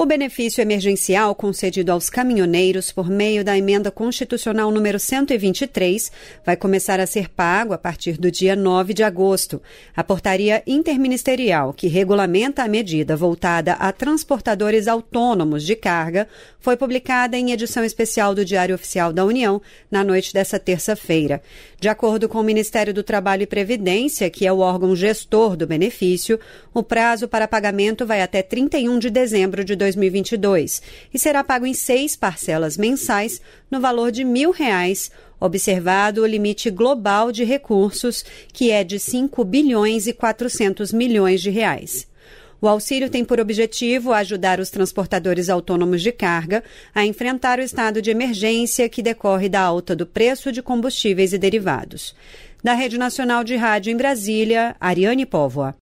O benefício emergencial concedido aos caminhoneiros por meio da emenda constitucional número 123 vai começar a ser pago a partir do dia 9 de agosto. A portaria interministerial que regulamenta a medida voltada a transportadores autônomos de carga foi publicada em edição especial do Diário Oficial da União na noite dessa terça-feira. De acordo com o Ministério do Trabalho e Previdência, que é o órgão gestor do benefício, o prazo para pagamento vai até 31 de dezembro de 2020. 2022 e será pago em seis parcelas mensais no valor de mil reais, observado o limite global de recursos, que é de 5 bilhões e 400 milhões de reais. O auxílio tem por objetivo ajudar os transportadores autônomos de carga a enfrentar o estado de emergência que decorre da alta do preço de combustíveis e derivados. Da Rede Nacional de Rádio em Brasília, Ariane Póvoa.